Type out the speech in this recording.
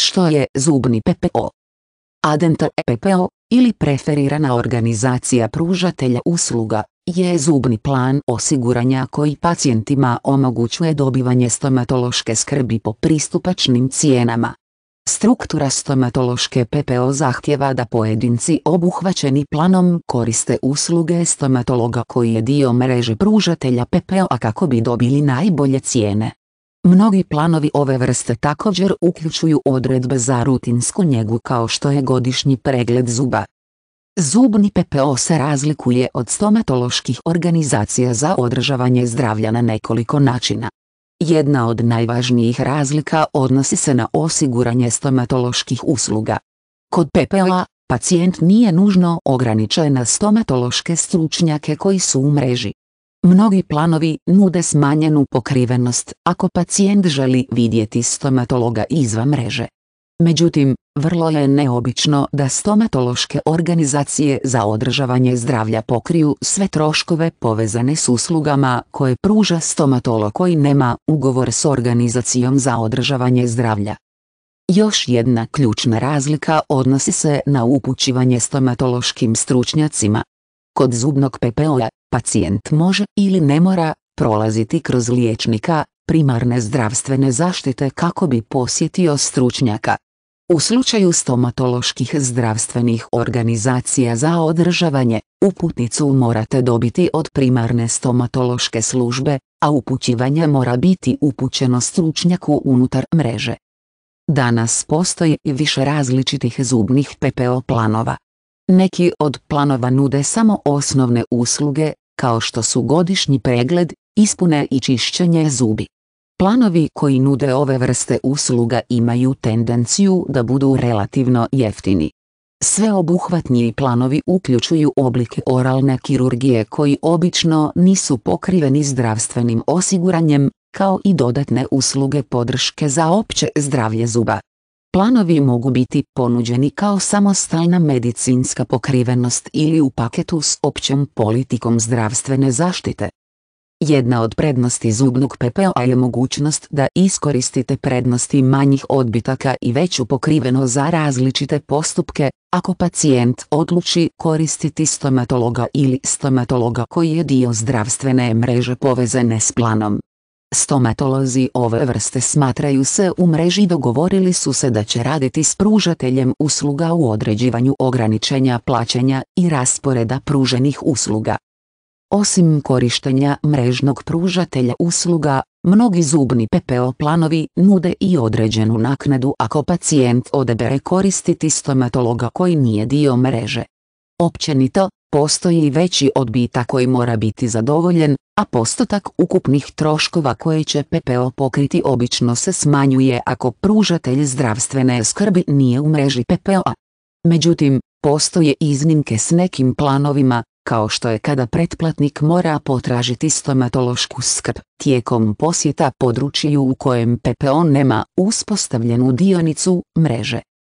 Što je zubni PPO? Adenta e PPO, ili preferirana organizacija pružatelja usluga, je zubni plan osiguranja koji pacijentima omogućuje dobivanje stomatološke skrbi po pristupačnim cijenama. Struktura stomatološke PPO zahtjeva da pojedinci obuhvaćeni planom koriste usluge stomatologa koji je dio mreže pružatelja PPO-a kako bi dobili najbolje cijene. Mnogi planovi ove vrste također uključuju odredbe za rutinsku njegu kao što je godišnji pregled zuba. Zubni PPO se razlikuje od stomatoloških organizacija za održavanje zdravlja na nekoliko načina. Jedna od najvažnijih razlika odnosi se na osiguranje stomatoloških usluga. Kod PPO-a, pacijent nije nužno ograničen na stomatološke stručnjake koji su u mreži. Mnogi planovi nude smanjenu pokrivenost ako pacijent želi vidjeti stomatologa izvan mreže. Međutim, vrlo je neobično da stomatološke organizacije za održavanje zdravlja pokriju sve troškove povezane s uslugama koje pruža stomatolog koji nema ugovor s organizacijom za održavanje zdravlja. Još jedna ključna razlika odnosi se na upućivanje stomatološkim stručnjacima, Kod zubnog PPO-a, pacijent može ili ne mora prolaziti kroz liječnika primarne zdravstvene zaštite kako bi posjetio stručnjaka. U slučaju stomatoloških zdravstvenih organizacija za održavanje, uputnicu morate dobiti od primarne stomatološke službe, a upućivanje mora biti upućeno stručnjaku unutar mreže. Danas postoji više različitih zubnih PPO planova. Neki od planova nude samo osnovne usluge, kao što su godišnji pregled, ispune i čišćenje zubi. Planovi koji nude ove vrste usluga imaju tendenciju da budu relativno jeftini. Sveobuhvatniji planovi uključuju oblike oralne kirurgije koji obično nisu pokriveni zdravstvenim osiguranjem, kao i dodatne usluge podrške za opće zdravlje zuba. Planovi mogu biti ponuđeni kao samostalna medicinska pokrivenost ili u paketu s općom politikom zdravstvene zaštite. Jedna od prednosti zubnog PPA je mogućnost da iskoristite prednosti manjih odbitaka i veću pokriveno za različite postupke, ako pacijent odluči koristiti stomatologa ili stomatologa koji je dio zdravstvene mreže povezane s planom. Stomatolozi ove vrste smatraju se u mreži dogovorili su se da će raditi s pružateljem usluga u određivanju ograničenja plaćanja i rasporeda pruženih usluga. Osim korištenja mrežnog pružatelja usluga, mnogi zubni PPO planovi nude i određenu naknadu ako pacijent odebere koristiti stomatologa koji nije dio mreže. Općenito, postoji i veći odbitak koji mora biti zadovoljen, a postotak ukupnih troškova koje će PPO pokriti obično se smanjuje ako pružatelj zdravstvene skrbi nije u mreži PPO-a. Međutim, postoje iznimke s nekim planovima, kao što je kada pretplatnik mora potražiti stomatološku skrb tijekom posjeta području u kojem PPO nema uspostavljenu dionicu mreže.